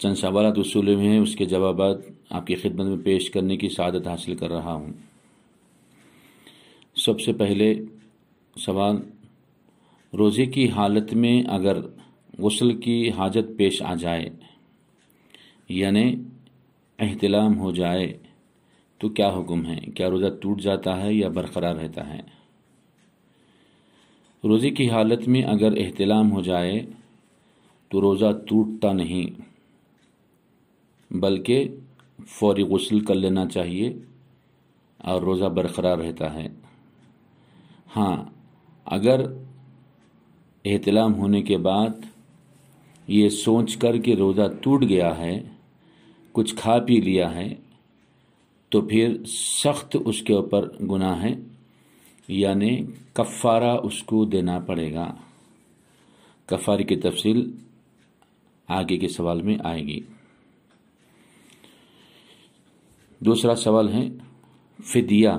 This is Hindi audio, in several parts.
चंद सवाल वसूले हुए हैं उसके जवाब आपकी खिदमत में पेश करने की शादत हासिल कर रहा हूँ सबसे पहले सवाल रोज़े की हालत में अगर गसल की हाजत पेश आ जाए यानि अहतलाम हो जाए तो क्या हुक्म है क्या रोज़ा टूट जाता है या बरकरार रहता है रोज़े की हालत में अगर अहतलाम हो जाए तो रोज़ा टूटता नहीं बल्कि फौरी गसल कर लेना चाहिए और रोज़ा बरकरार रहता है हाँ अगर एहतलाम होने के बाद ये सोच कर के रोज़ा टूट गया है कुछ खा पी लिया है तो फिर सख्त उसके ऊपर गुनाह है यानि कफ़ारा उसको देना पड़ेगा कफ़ारे की तफसील आगे के सवाल में आएगी दूसरा सवाल है फिदिया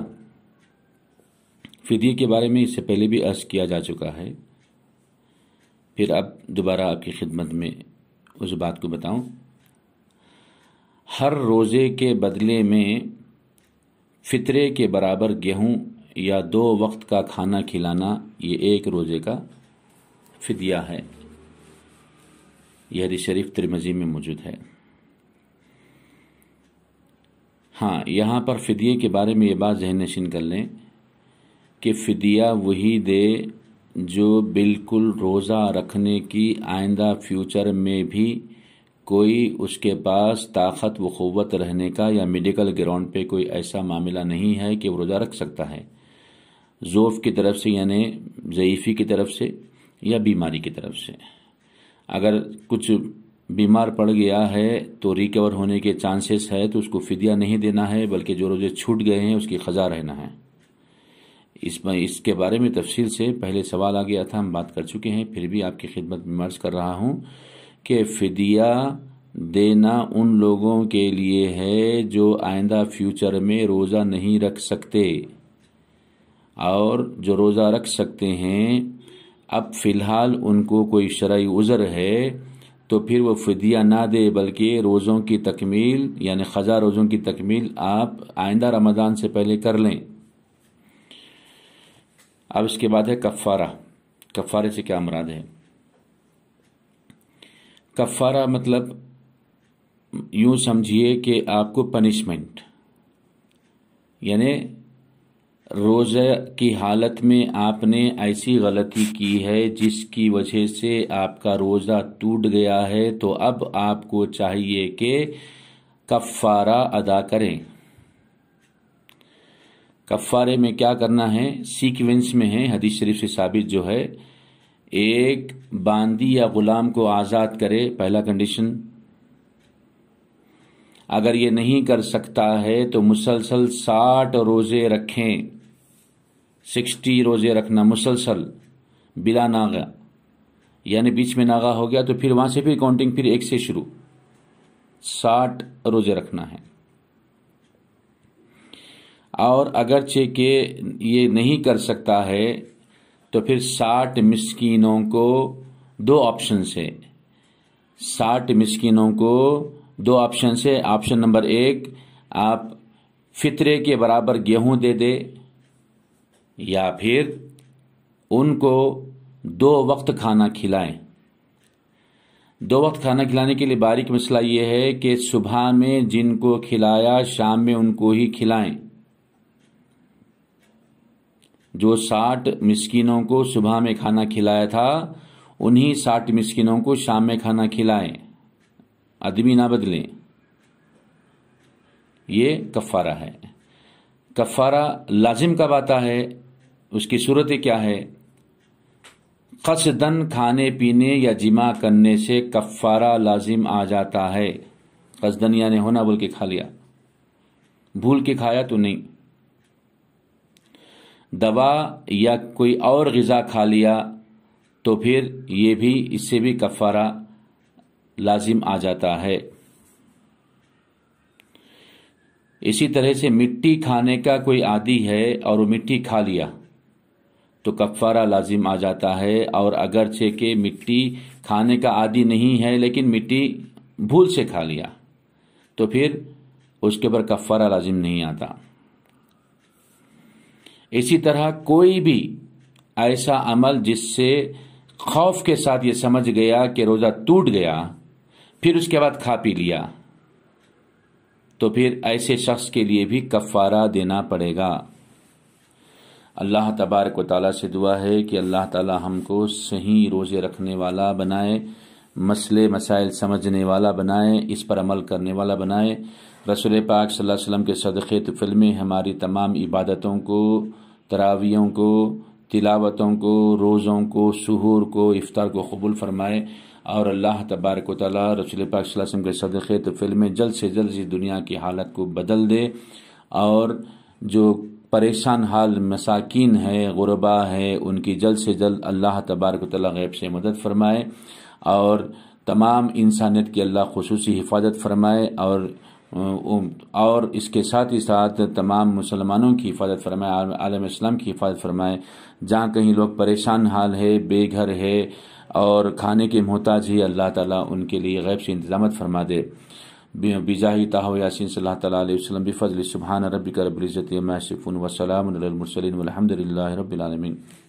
फिदिया के बारे में इससे पहले भी अर्ज किया जा चुका है फिर अब दोबारा आपकी खिदमत में उस बात को बताऊं हर रोज़े के बदले में फितरे के बराबर गेहूं या दो वक्त का खाना खिलाना ये एक रोज़े का फिदिया है यह शरीफ तिरमजी में मौजूद है हाँ यहाँ पर फ़दिये के बारे में ये बात जहन नशीन कर लें कि फ़दिया वही दे जो बिल्कुल रोज़ा रखने की आइंदा फ्यूचर में भी कोई उसके पास ताकत व रहने का या मेडिकल ग्राउंड पे कोई ऐसा मामला नहीं है कि वो रोज़ा रख सकता है जोफ़ की तरफ से यानि ज़यीफ़ी की तरफ से या बीमारी की तरफ से अगर कुछ बीमार पड़ गया है तो रिकवर होने के चांसेस है तो उसको फिदिया नहीं देना है बल्कि जो रोज़े छूट गए हैं उसकी खजा रहना है इसमें इसके बारे में तफसील से पहले सवाल आ गया था हम बात कर चुके हैं फिर भी आपकी खिदमत में मर्ज कर रहा हूँ कि फिदिया देना उन लोगों के लिए है जो आइंदा फ्यूचर में रोज़ा नहीं रख सकते और जो रोज़ा रख सकते हैं अब फ़िलहाल उनको कोई शरा उज़र है तो फिर वो फ़दिया ना दे बल्कि रोज़ों की तकमील यानि ख़ज़ा रोज़ों की तकमील आप आइंदा रमज़ान से पहले कर लें अब इसके बाद है कफ़ारा कफ़ारे से क्या मुराद है कफ़ारा मतलब यूँ समझिए कि आपको पनिशमेंट यानि रोज़ की हालत में आपने ऐसी गलती की है जिसकी वजह से आपका रोज़ा टूट गया है तो अब आपको चाहिए कि कफ़ारा अदा करें कफ़ारे में क्या करना है सीक्वेंस में है हदीस शरीफ से साबित जो है एक बांदी या ग़ुलाम को आज़ाद करे पहला कंडीशन अगर ये नहीं कर सकता है तो मुसलसल साठ रोज़े रखें सिक्सटी रोज़े रखना मुसलसल बिला नागा यानी बीच में नागा हो गया तो फिर वहाँ से फिर काउंटिंग फिर एक से शुरू साठ रोज़े रखना है और चे के ये नहीं कर सकता है तो फिर साठ मिसकीनों को दो ऑप्शन से साठ मिसकीनों को दो ऑप्शन से ऑप्शन नंबर एक आप फितरे के बराबर गेहूं दे दे या फिर उनको दो वक्त खाना खिलाएं दो वक्त खाना खिलाने के लिए बारीक मसला ये है कि सुबह में जिनको खिलाया शाम में उनको ही खिलाएं जो साठ मिस्किनों को सुबह में खाना खिलाया था उन्हीं साठ मिस्किनों को शाम में खाना खिलाएं अदबी ना बदलें ये कफ़ारा है कफ़ारा लाजिम कब आता है उसकी सूरत क्या है कसदन खाने पीने या जिमा करने से कफ़ारा लाजिम आ जाता है कसदन यानी होना बोल के खा लिया भूल के खाया तो नहीं दवा या कोई और गज़ा खा लिया तो फिर ये भी इससे भी कफ़ारा लाजिम आ जाता है इसी तरह से मिट्टी खाने का कोई आदि है और वो मिट्टी खा लिया तो कफ़ारा लाजिम आ जाता है और अगरचे के मिट्टी खाने का आदि नहीं है लेकिन मिट्टी भूल से खा लिया तो फिर उसके ऊपर कफ़ारा लाजिम नहीं आता इसी तरह कोई भी ऐसा अमल जिससे खौफ के साथ ये समझ गया कि रोज़ा टूट गया फिर उसके बाद खा पी लिया तो फिर ऐसे शख्स के लिए भी कफ़ारा देना पड़ेगा अल्लाह तबारक व से दुआ है कि अल्लाह ताला हमको सही रोज़े रखने वाला बनाए मसले मसाइल समझने वाला बनाए इस पर अमल करने वाला बनाए रसूल पाक सल्लल्लाहु अलैहि वसल्लम के सदक़े तुफिल में हमारी तमाम इबादतों को तरावियों को तिलावतों को रोज़ों को सहूर को इफ़ार को कबूल फरमाए और अल्लाह तबारक ताली रसूल पाक वसम के सदक़े तो फिल्म जल्द से जल्द इस दुनिया की हालत को बदल दे और जो परेशान हाल मसाकिन है गुरबा है उनकी जल्द से जल्द अल्लाह तबारक ताली गैब से मदद फरमाए और तमाम इंसानियत की अल्लाह खसूस हिफाजत फरमाए और और इसके साथ ही साथ तमाम मुसलमानों की हिफाजत फरमाए आलम इस्लाम की हिफाजत फरमाए जहाँ कहीं लोग परेशान हाल है बेघर है और खाने के मोहताज ही अल्लाह ताला उनके लिए गैब से इंतजामत फरमा दे बिजाही ताहो यासिन सल्लम बिफ़ल सुबहान रबी करबिलज़त यमसिफ़ुन वसलमसलिन अलहमदिल्ला